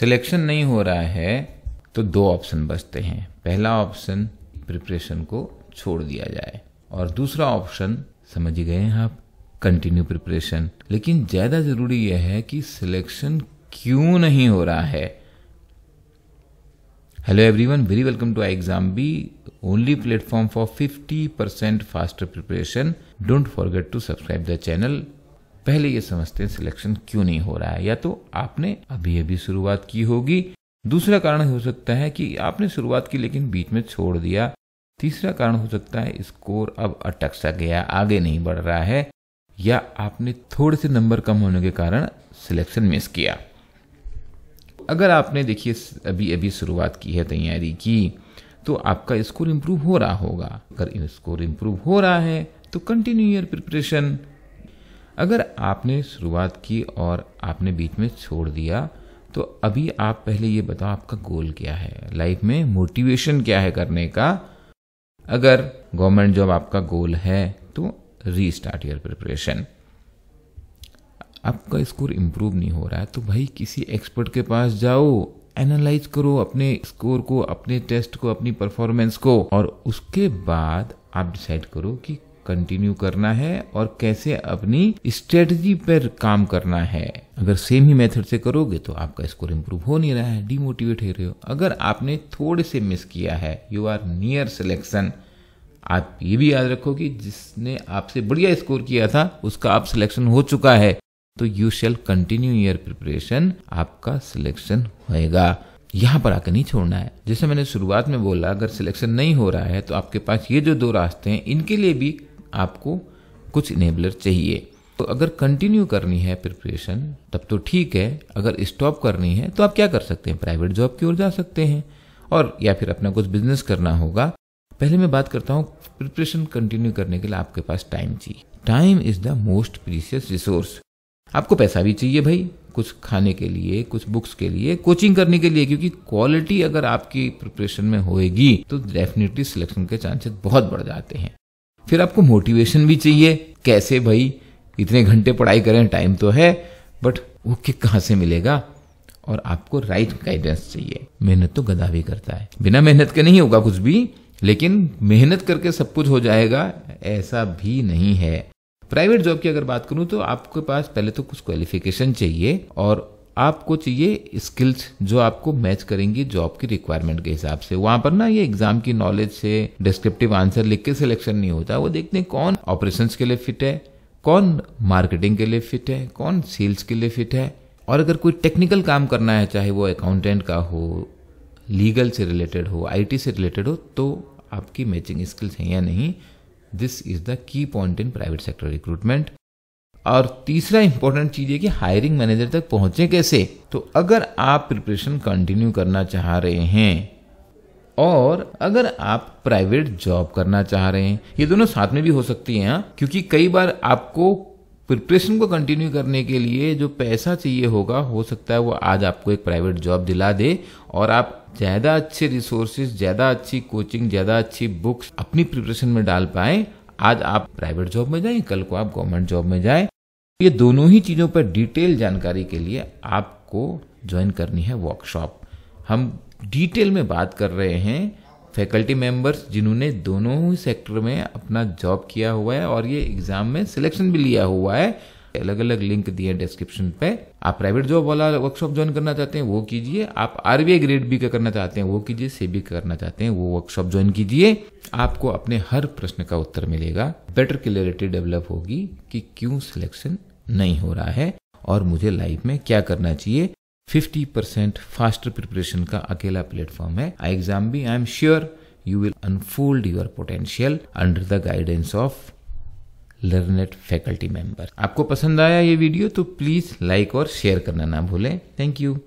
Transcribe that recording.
Selection नहीं हो रहा है तो दो ऑप्शन बचते हैं पहला ऑप्शन प्रिपरेशन को छोड़ दिया जाए और दूसरा ऑप्शन समझ गए हैं आप कंटिन्यू प्रिपरेशन लेकिन ज़्यादा ज़रूरी यह है कि सिलेक्शन क्यों नहीं हो रहा है hello everyone very welcome to I exam बी only platform for 50% faster preparation don't forget to subscribe the channel पहले ये समझते हैं सिलेक्शन क्यों नहीं हो रहा है या तो आपने अभी अभी शुरुआत की होगी दूसरा कारण हो सकता है कि आपने शुरुआत की लेकिन बीच में छोड़ दिया तीसरा कारण हो सकता है स्कोर अब अटक सा गया आगे नहीं बढ़ रहा है या आपने थोड़े से नंबर कम होने के कारण सिलेक्शन मिस किया अगर आपने देखिए अभी अभी शुरुआत की है तैयारी की तो आपका स्कोर इम्प्रूव हो रहा होगा अगर स्कोर इम्प्रूव हो रहा है तो कंटिन्यू योर प्रिपरेशन अगर आपने शुरुआत की और आपने बीच में छोड़ दिया तो अभी आप पहले ये बताओ आपका गोल क्या है लाइफ में मोटिवेशन क्या है करने का अगर गवर्नमेंट जॉब आपका गोल है तो रीस्टार्ट योर प्रिपरेशन आपका स्कोर इम्प्रूव नहीं हो रहा है तो भाई किसी एक्सपर्ट के पास जाओ एनालाइज करो अपने स्कोर को अपने टेस्ट को अपनी परफॉर्मेंस को और उसके बाद आप डिसाइड करो कि कंटिन्यू करना है और कैसे अपनी स्ट्रेटजी पर काम करना है अगर सेम ही मेथड से करोगे तो आपका स्कोर इम्प्रूव हो नहीं रहा है डिमोटिवेट हो रहे हो अगर आपने थोड़े से मिस किया है यू आर नियर सिलेक्शन आप ये भी याद रखो कि जिसने आपसे बढ़िया स्कोर किया था उसका आप सिलेक्शन हो चुका है तो you shall continue your preparation आपका सिलेक्शन होएगा यहाँ पर आकर नहीं छोड़ना है जैसे मैंने शुरुआत में बोला अगर सिलेक्शन नहीं हो रहा है तो आपके पास ये जो दो रास्ते हैं इनके लिए भी आपको कुछ इनेबलर चाहिए तो अगर कंटिन्यू करनी है प्रिपरेशन तब तो ठीक है अगर स्टॉप करनी है तो आप क्या कर सकते हैं प्राइवेट जॉब की ओर जा सकते हैं और या फिर अपना कुछ बिजनेस करना होगा पहले मैं बात करता हूँ प्रिपरेशन कंटिन्यू करने के लिए आपके पास टाइम चाहिए time is the most precious resource आपको पैसा भी चाहिए भाई कुछ खाने के लिए कुछ बुक्स के लिए कोचिंग करने के लिए क्योंकि क्वालिटी अगर आपकी प्रिपरेशन में होएगी तो डेफिनेटली सिलेक्शन के चांसेस बहुत बढ़ जाते हैं फिर आपको मोटिवेशन भी चाहिए कैसे भाई इतने घंटे पढ़ाई करें टाइम तो है बट वो किक कहाँ से मिलेगा और आपको राइट गाइडेंस चाहिए मेहनत तो गदा भी करता है बिना मेहनत के नहीं होगा कुछ भी लेकिन मेहनत करके सब कुछ हो जाएगा ऐसा भी नहीं है प्राइवेट जॉब की अगर बात करूं तो आपके पास पहले तो कुछ क्वालिफिकेशन चाहिए और आप कुछ ये स्किल्स जो आपको मैच करेंगी जॉब की रिक्वायरमेंट के हिसाब से वहां पर ना ये एग्जाम की नॉलेज से डिस्क्रिप्टिव आंसर लिख के सिलेक्शन नहीं होता वो देखते हैं कौन ऑपरेशन के लिए फिट है कौन मार्केटिंग के लिए फिट है कौन सेल्स के लिए फिट है और अगर कोई टेक्निकल काम करना है चाहे वो अकाउंटेंट का हो लीगल से रिलेटेड हो आईटी से रिलेटेड हो तो आपकी मैचिंग स्किल्स हैं या नहीं this is the key point in private sector recruitment और तीसरा इंपॉर्टेंट चीज़ है कि हायरिंग मैनेजर तक पहुँचे कैसे तो अगर आप प्रिपरेशन कंटिन्यू करना चाह रहे हैं और अगर आप प्राइवेट जॉब करना चाह रहे हैं ये दोनों साथ में भी हो सकती हैं हाँ? क्योंकि कई बार आपको प्रिपरेशन को कंटिन्यू करने के लिए जो पैसा चाहिए होगा हो सकता है वो आज आपको एक प्राइवेट जॉब दिला दे और आप ज़्यादा अच्छे रिसोर्सेज ज़्यादा अच्छी कोचिंग ज़्यादा अच्छी बुक्स अपनी प्रिपरेशन में डाल पाए आज आप प्राइवेट जॉब में जाएं कल को आप गवर्नमेंट जॉब में जाएं ये दोनों ही चीज़ों पर डिटेल जानकारी के लिए आपको ज्वाइन करनी है वर्कशॉप हम डिटेल में बात कर रहे हैं फैकल्टी मेंबर्स जिन्होंने दोनों ही सेक्टर में अपना जॉब किया हुआ है और ये एग्ज़ाम में सिलेक्शन भी लिया हुआ है अलग अलग लिंक दिए डिस्क्रिप्शन पे आप प्राइवेट जॉब वाला वर्कशॉप ज्वाइन करना चाहते हैं वो कीजिए आप आरबीआई ग्रेड बी का करना चाहते हैं वो कीजिए सेबी का करना चाहते हैं वो वर्कशॉप ज्वाइन कीजिए आपको अपने हर प्रश्न का उत्तर मिलेगा बेटर क्लियरिटी डेवलप होगी कि क्यों सिलेक्शन नहीं हो रहा है और मुझे लाइफ में क्या करना चाहिए 50 परसेंट फास्टर प्रिपरेशन का अकेला प्लेटफॉर्म है आई एग्जाम भी I am sure you will unfold your potential under the guidance of Learnet faculty member आपको पसंद आया ये वीडियो तो प्लीज लाइक और शेयर करना ना भूलें थैंक यू